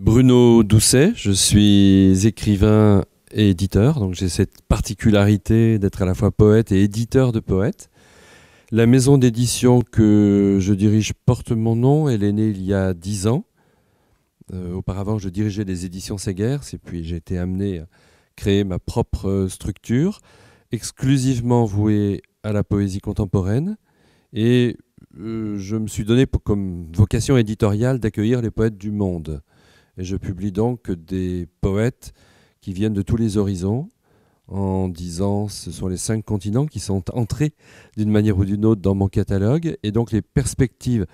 Bruno Doucet, je suis écrivain et éditeur, donc j'ai cette particularité d'être à la fois poète et éditeur de poètes. La maison d'édition que je dirige porte mon nom, elle est née il y a dix ans. Euh, auparavant, je dirigeais les éditions Segers et puis j'ai été amené à créer ma propre structure, exclusivement vouée à la poésie contemporaine. Et euh, je me suis donné comme vocation éditoriale d'accueillir les poètes du monde. Et je publie donc des poètes qui viennent de tous les horizons, en disant ce sont les cinq continents qui sont entrés d'une manière ou d'une autre dans mon catalogue. Et donc les perspectives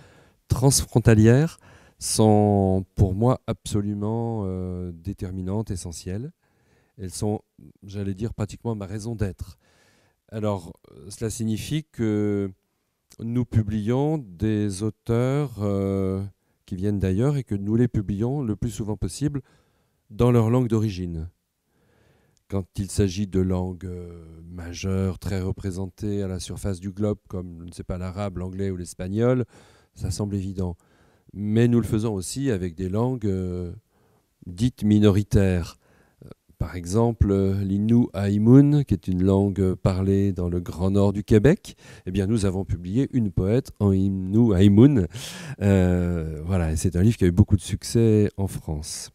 transfrontalières sont pour moi absolument euh, déterminantes, essentielles. Elles sont, j'allais dire, pratiquement ma raison d'être. Alors cela signifie que nous publions des auteurs... Euh, qui viennent d'ailleurs et que nous les publions le plus souvent possible dans leur langue d'origine. Quand il s'agit de langues euh, majeures, très représentées à la surface du globe, comme, ne pas, l'arabe, l'anglais ou l'espagnol, ça semble évident. Mais nous le faisons aussi avec des langues euh, dites minoritaires, par exemple l'Innu Aïmoun, qui est une langue parlée dans le grand nord du Québec, eh bien, nous avons publié une poète en Innu Aïmoun. Euh, voilà, c'est un livre qui a eu beaucoup de succès en France.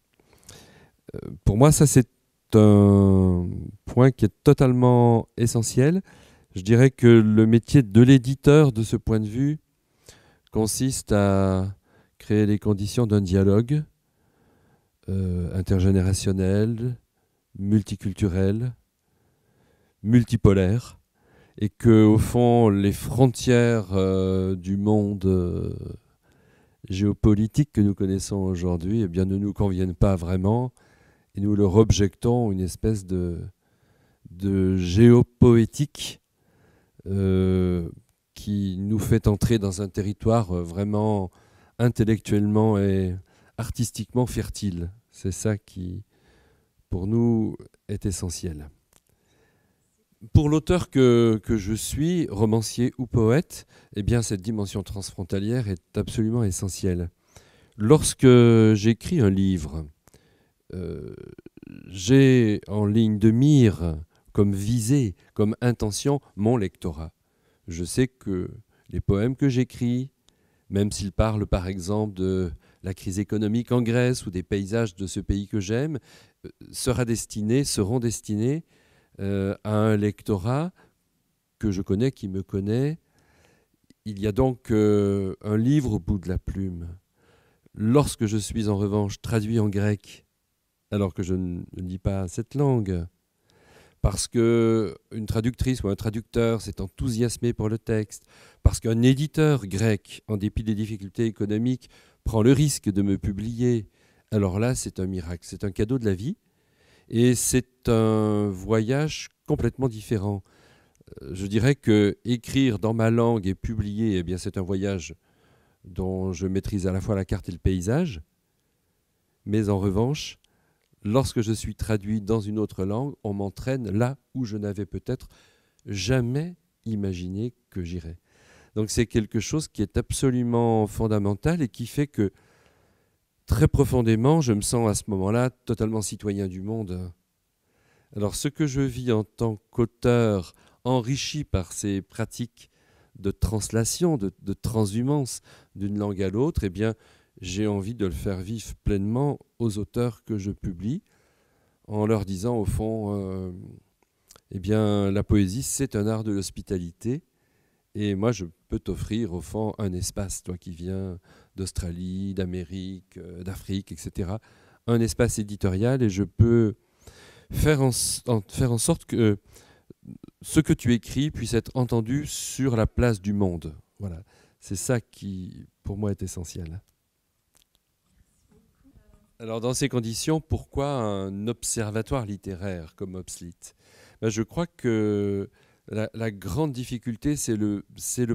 Euh, pour moi, ça, c'est un point qui est totalement essentiel. Je dirais que le métier de l'éditeur, de ce point de vue, consiste à créer les conditions d'un dialogue euh, intergénérationnel, multiculturelle, multipolaire, et que au fond les frontières euh, du monde euh, géopolitique que nous connaissons aujourd'hui eh bien, ne nous conviennent pas vraiment, et nous leur objectons une espèce de, de géopoétique euh, qui nous fait entrer dans un territoire vraiment intellectuellement et artistiquement fertile. C'est ça qui, pour nous est essentiel. Pour l'auteur que, je suis, romancier ou poète, eh bien cette dimension transfrontalière est absolument essentielle. Lorsque j'écris un livre, euh, j'ai en ligne de mire, comme visée, comme intention, mon lectorat. Je sais que les poèmes que j'écris, même s'ils parlent par exemple de la crise économique en Grèce ou des paysages de ce pays que j'aime, euh, sera destiné, seront destinés euh, à un lectorat que je connais, qui me connaît. Il y a donc euh, un livre au bout de la plume. Lorsque je suis en revanche traduit en grec, alors que je ne lis pas cette langue, parce que une traductrice ou un traducteur s'est enthousiasmé pour le texte, parce qu'un éditeur grec, en dépit des difficultés économiques, prend le risque de me publier, alors là, c'est un miracle, c'est un cadeau de la vie, et c'est un voyage complètement différent. Euh, je dirais que écrire dans ma langue et publier, eh bien, c'est un voyage dont je maîtrise à la fois la carte et le paysage, mais en revanche, lorsque je suis traduit dans une autre langue, on m'entraîne là où je n'avais peut-être jamais imaginé que j'irais. Donc c'est quelque chose qui est absolument fondamental et qui fait que très profondément, je me sens à ce moment-là totalement citoyen du monde. Alors ce que je vis en tant qu'auteur, enrichi par ces pratiques de translation, de, transhumance d'une langue à l'autre, eh bien, j'ai envie de le faire vivre pleinement aux auteurs que je publie, en leur disant au fond, euh, eh bien, la poésie, c'est un art de l'hospitalité, et moi, je peux t'offrir au fond un espace, toi qui viens d'Australie, d'Amérique, euh, d'Afrique, etc., un espace éditorial, et je peux faire en, faire en sorte que ce que tu écris puisse être entendu sur la place du monde. Voilà, c'est ça qui, pour moi, est essentiel. Alors dans ces conditions, pourquoi un observatoire littéraire comme Obslit ben, Je crois que la, grande difficulté, c'est le,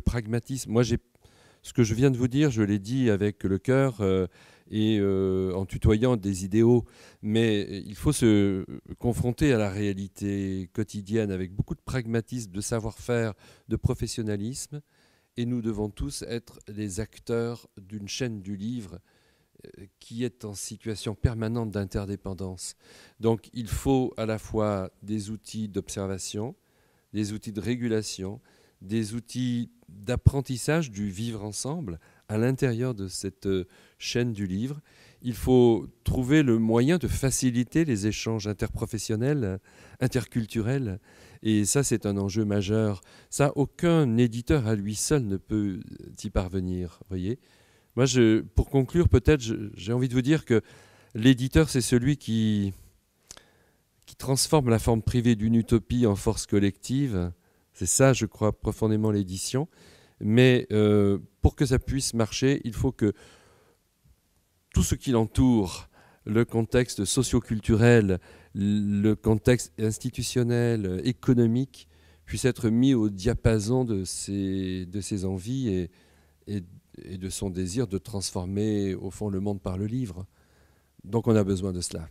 pragmatisme. Moi, ce que je viens de vous dire, je l'ai dit avec le cœur euh, et euh, en tutoyant des idéaux, mais il faut se confronter à la réalité quotidienne avec beaucoup de pragmatisme, de savoir-faire, de professionnalisme, et nous devons tous être les acteurs d'une chaîne du livre euh, qui est en situation permanente d'interdépendance. Donc il faut à la fois des outils d'observation, des outils de régulation, des outils d'apprentissage du vivre ensemble à l'intérieur de cette euh, chaîne du livre. Il faut trouver le moyen de faciliter les échanges interprofessionnels, euh, interculturels. Et ça, c'est un enjeu majeur. Ça, aucun éditeur à lui seul ne peut y parvenir. Voyez, moi, pour conclure, peut-être, j'ai envie de vous dire que l'éditeur, c'est celui qui, transforme la forme privée d'une utopie en force collective. C'est ça, je crois profondément, l'édition. Mais euh, pour que ça puisse marcher, il faut que tout ce qui l'entoure, le contexte socioculturel, le contexte institutionnel, économique, puisse être mis au diapason de ses, de ses envies et et de son désir de transformer au fond le monde par le livre. Donc on a besoin de cela.